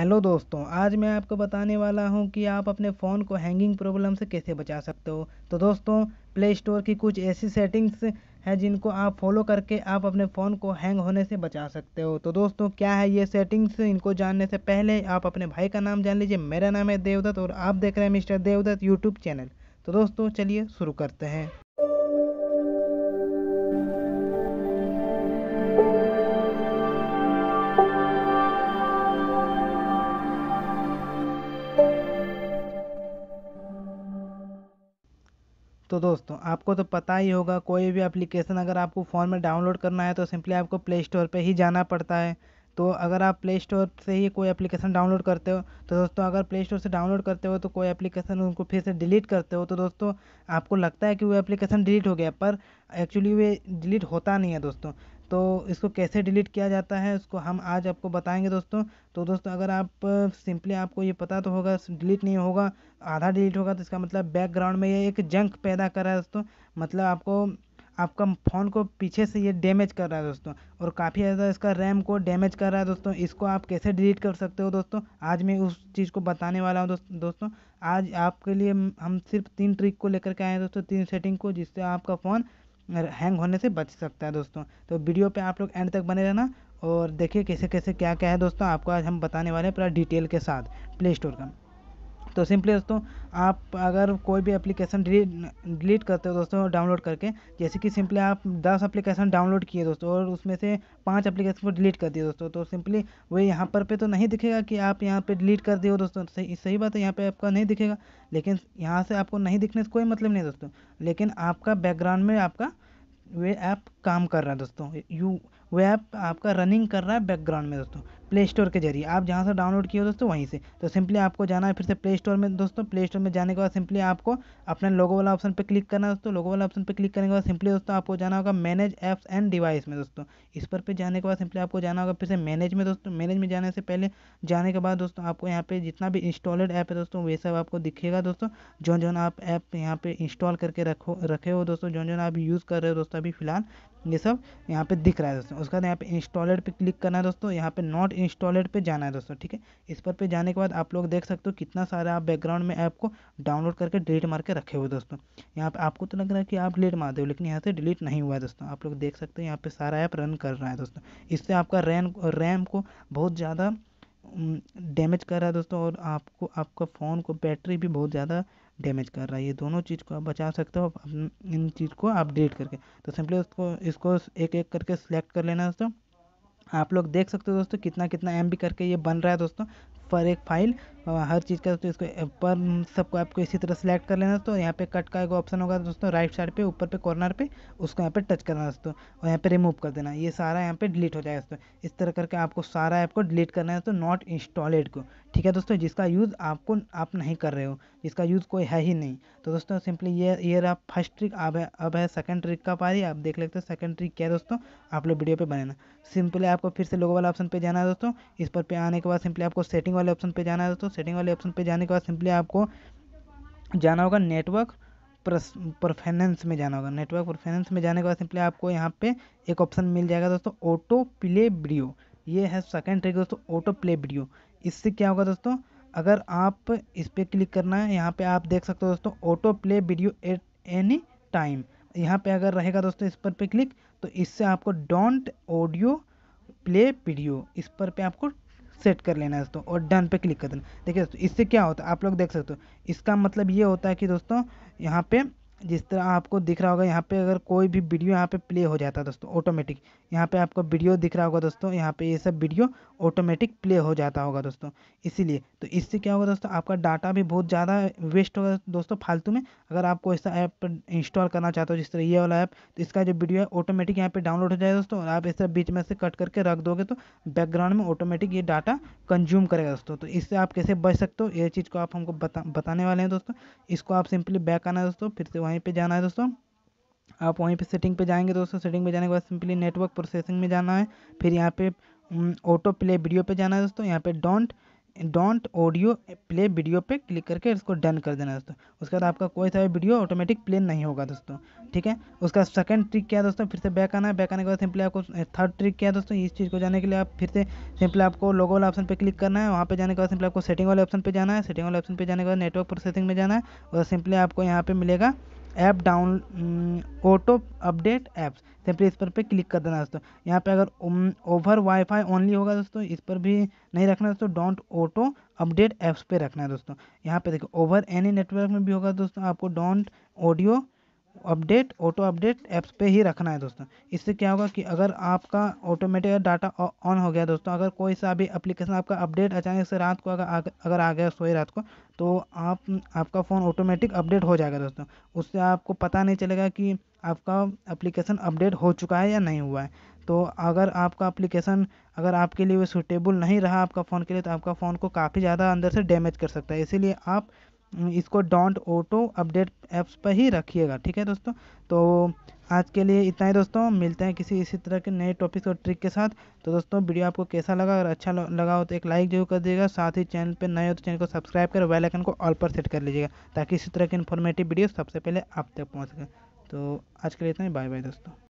hello दोस्तों आज मैं आपको बताने वाला हूं कि आप अपने फ़ोन को हैंगिंग प्रॉब्लम से कैसे बचा सकते हो तो दोस्तों प्ले स्टोर की कुछ ऐसी सेटिंग्स हैं जिनको आप फॉलो करके आप अपने फ़ोन को हैंग होने से बचा सकते हो तो दोस्तों क्या है ये सेटिंग्स इनको जानने से पहले आप अपने भाई का नाम जान लीजिए मेरा नाम है देवदत्त और आप देख रहे हैं मिस्टर देवदत्त यूट्यूब चैनल तो दोस्तों चलिए शुरू करते हैं तो दोस्तों आपको तो पता ही होगा कोई भी एप्लीकेशन अगर आपको फ़ोन में डाउनलोड करना है तो सिंपली आपको प्ले स्टोर पर ही जाना पड़ता है तो अगर आप प्ले स्टोर से ही कोई एप्लीकेशन डाउनलोड करते हो तो दोस्तों अगर प्ले स्टोर से डाउनलोड करते हो तो कोई एप्लीकेशन उनको फिर से डिलीट करते हो तो दोस्तों आपको लगता है कि वो एप्लीकेशन डिलीट हो गया पर एक्चुअली वे डिलीट होता नहीं है दोस्तों तो इसको कैसे डिलीट किया जाता है उसको हम आज आपको बताएंगे दोस्तों तो दोस्तों अगर आप सिंपली आपको ये पता तो होगा डिलीट नहीं होगा आधा डिलीट होगा तो इसका मतलब बैकग्राउंड में ये एक जंक पैदा कर रहा है दोस्तों मतलब आपको आपका फ़ोन को पीछे से ये डैमेज कर रहा है दोस्तों और काफ़ी ज़्यादा इसका रैम को डैमेज कर रहा है दोस्तों इसको आप कैसे डिलीट कर सकते हो दोस्तों आज मैं उस चीज़ को बताने वाला हूँ दोस्त, दोस्तों आज आपके लिए हम सिर्फ तीन ट्रिक को लेकर के आए हैं दोस्तों तीन सेटिंग को जिससे आपका फ़ोन हैंग होने से बच सकता है दोस्तों तो वीडियो पे आप लोग एंड तक बने रहना और देखिए कैसे कैसे क्या क्या है दोस्तों आपको आज हम बताने वाले हैं पूरा डिटेल के साथ प्ले स्टोर का तो सिंपली दोस्तों आप अगर कोई भी एप्लीकेशन डिलीट करते हो दोस्तों डाउनलोड करके जैसे कि सिंपली आप दस एप्लीकेशन डाउनलोड किए दोस्तों और उसमें से पांच एप्लीकेशन को डिलीट कर दिए दोस्तों तो सिंपली वही यहाँ पर पे तो नहीं दिखेगा कि आप यहाँ पे डिलीट कर दिए हो दोस्तों सही सही बात है यहाँ पर आपका नहीं दिखेगा लेकिन यहाँ से आपको नहीं दिखने से कोई मतलब नहीं दोस्तों लेकिन आपका बैकग्राउंड में आपका वे ऐप काम कर रहा है दोस्तों यू वे ऐप आपका रनिंग कर रहा है बैकग्राउंड में दोस्तों प्ले स्टोर के जरिए आप जहाँ से डाउनलोड किए दोस्तों वहीं से तो सिंपली आपको जाना है फिर से प्ले स्टोर में दोस्तों प्ले स्टोर में जाने के बाद सिंपली आपको अपने लोगो वाला ऑप्शन पर क्लिक करना है दोस्तों लोगो वाला ऑप्शन पर क्लिक करने के बाद सिंपली दोस्तों आपको जाना होगा मैनेज ऐप्स एंड डिवाइस में दोस्तों इस पर पे जाने के बाद सिंपली आपको जाना होगा फिर से मैनेज में दोस्तों मैनेज में जाने से पहले जाने के बाद दोस्तों आपको यहाँ पे जितना भी इंस्टॉलेड ऐप है दोस्तों वे सब आपको दिखेगा दोस्तों जो जो आप ऐप यहाँ पे इंस्टॉल करके रखो रखे हो दोस्तों जो जो आप यूज़ कर रहे हो दोस्तों अभी फिलहाल ये सब यहाँ पे दिख रहा है दोस्तों उसके बाद यहाँ पे इंस्टॉलर पे क्लिक करना है दोस्तों यहाँ पे नॉट इंस्टॉलर पे जाना है दोस्तों ठीक है इस पर पे जाने के बाद आप लोग देख सकते हो कितना सारा आप बैकग्राउंड में ऐप को डाउनलोड करके डिलीट मार के रखे हुए दोस्तों यहाँ पे आपको तो लग रहा है कि आप डिलीट मार दे लेकिन यहाँ से डिलीट नहीं हुआ है दोस्तों आप लोग देख सकते हो यहाँ पे सारा ऐप रन कर रहा है दोस्तों इससे आपका रैम रैम को बहुत ज़्यादा डैमेज कर रहा है दोस्तों और आपको आपका फ़ोन को बैटरी भी बहुत ज़्यादा डैमेज कर रहा है ये दोनों चीज़ को आप बचा सकते हो इन चीज़ को अपडेट करके तो सिंपली उसको इसको एक एक करके सेलेक्ट कर लेना दोस्तों आप लोग देख सकते हो दोस्तों कितना कितना एम करके ये बन रहा है दोस्तों पर एक फाइल हर चीज़ का तो इसको पर सबको आपको इसी तरह सेलेक्ट कर लेना दोस्तों यहाँ पे कट का एक ऑप्शन होगा दोस्तों राइट साइड पे ऊपर पे कॉर्नर पे उसको यहाँ पे टच करना दोस्तों और यहाँ पे रिमूव कर देना ये सारा यहाँ पे डिलीट हो जाएगा दोस्तों इस तरह करके आपको सारा ऐप को डिलीट करना है तो नॉट इंस्टॉलेड को ठीक है दोस्तों जिसका यूज़ आपको आप नहीं कर रहे हो जिसका यूज़ कोई है ही नहीं तो दोस्तों सिंपली ये ये रहा फर्स्ट ट्रिक अब है अब है सेकेंड ट्रिक का पारी आप देख लेते हो सेकेंड ट्रिक क्या है दोस्तों आप लोग वीडियो पे बनाना सिंपली आपको फिर से लोगो वाला ऑप्शन पे जाना है दोस्तों इस पर पे आने के बाद सिंपली आपको सेटिंग वाले ऑप्शन पे जाना है दोस्तों सेटिंग वाले ऑप्शन पे जाने के बाद सिंपली आपको जाना होगा नेटवर्क परफेनेंस में जाना होगा नेटवर्क परफेनेंस में जाने के बाद सिंपली आपको यहाँ पे एक ऑप्शन मिल जाएगा दोस्तों ऑटो प्ले वीडियो ये है सेकेंड ट्रिक दोस्तों ऑटो प्ले वीडियो इससे क्या होगा दोस्तों अगर आप इस पर क्लिक करना है यहाँ पे आप देख सकते हो दोस्तों auto play video at any time यहाँ पे अगर रहेगा दोस्तों इस पर पे क्लिक तो इससे आपको डोंट ऑडियो प्ले वीडियो इस पर पे आपको सेट कर लेना है दोस्तों और डन पे क्लिक कर देना देखिए दोस्तों इससे क्या होता है आप लोग देख सकते हो इसका मतलब ये होता है कि दोस्तों यहाँ पे जिस तरह आपको दिख रहा होगा यहाँ पे अगर कोई भी वीडियो यहाँ पे प्ले हो जाता है दोस्तों ऑटोमेटिक यहाँ पे आपको वीडियो दिख रहा होगा दोस्तों यहाँ पे ये सब वीडियो ऑटोमेटिक प्ले हो जाता होगा दोस्तों इसीलिए तो इससे क्या होगा दोस्तों आपका डाटा भी बहुत ज़्यादा वेस्ट होगा दोस्तों फालतू में अगर आपको ऐसा ऐप इंस्टॉल करना चाहते हो जिस तरह ये वाला ऐप तो इसका जो वीडियो है ऑटोमेटिक यहाँ पर डाउनलोड हो जाएगा दोस्तों और आप इस तरह बीच में से कट करके रख दोगे तो बैकग्राउंड में ऑटोमेटिक ये डाटा कंज्यूम करेगा दोस्तों तो इससे आप कैसे बच सकते हो ये चीज़ को आप हमको बता बताने वाले हैं दोस्तों इसको आप सिंपली बैक आना दोस्तों फिर से वहीं पे जाना है दोस्तों आप वहीं पे सेटिंग पे जाएंगे दोस्तों सेटिंग पे जाने के बाद सिंपली नेटवर्क प्रोसेसिंग में जाना है फिर यहाँ पे ऑटो प्ले वीडियो पे जाना है दोस्तों यहाँ पे don't don't audio play video पे क्लिक करके इसको डन कर देना दोस्तों उसके बाद आपका कोई सा वीडियो ऑटोमेटिक प्ले नहीं होगा दोस्तों ठीक है उसका सेकंड ट्रिक क्या है दोस्तों फिर से बैक आना है बैक आने के बाद सिंपली आपको थर्ड ट्रिक क्या है दोस्तों इस चीज़ को जाने के लिए आप फिर से सिंपली आपको लोगो वाला ऑप्शन पर क्लिक करना है वहाँ पर जाने के बाद सिंपली आपको सेटिंग वाले ऑप्शन पर जाना है सेटिंग वाले ऑप्शन पर जाने के बाद नेटवर्क प्रोसेसिंग में जाना है और सिंपली आपको यहाँ पर मिलेगा app down auto update apps simply तो इस पर पे क्लिक कर देना दोस्तों यहाँ पे अगर ओवर वाईफाई ओनली होगा दोस्तों इस पर भी नहीं रखना दोस्तों डोंट ऑटो अपडेट ऐप्स पे रखना है दोस्तों यहाँ पे देखो ओवर एनी नेटवर्क में भी होगा दोस्तों आपको don't audio update auto update apps पे ही रखना है दोस्तों इससे क्या होगा कि अगर आपका ऑटोमेटिक डाटा ऑन हो गया दोस्तों अगर कोई सा भी एप्लीकेशन आपका अपडेट अचानक से रात को अगर अगर आ गया सोए रात को तो आप आपका फ़ोन ऑटोमेटिक अपडेट हो जाएगा दोस्तों उससे आपको पता नहीं चलेगा कि आपका एप्लीकेशन अपडेट हो चुका है या नहीं हुआ है तो अगर आपका एप्लीकेशन अगर आपके लिए वो सूटेबल नहीं रहा आपका फ़ोन के लिए तो आपका फ़ोन को काफ़ी ज़्यादा अंदर से डैमेज कर सकता है इसीलिए आप इसको डॉन्ट ऑटो अपडेट ऐप्स पर ही रखिएगा ठीक है दोस्तों तो आज के लिए इतना ही दोस्तों मिलते हैं किसी इसी तरह के नए टॉपिक्स और ट्रिक के साथ तो दोस्तों वीडियो आपको कैसा लगा अगर अच्छा लगा हो तो एक लाइक जरूर कर दीजिएगा साथ ही चैनल पर नए हो तो चैनल को सब्सक्राइब कर बेल आइकन को ऑल पर सेट कर लीजिएगा ताकि इसी तरह की इन्फॉर्मेटिव वीडियो सबसे पहले आप तक पहुँच सकें तो आज के लिए इतना ही बाय बाय दोस्तों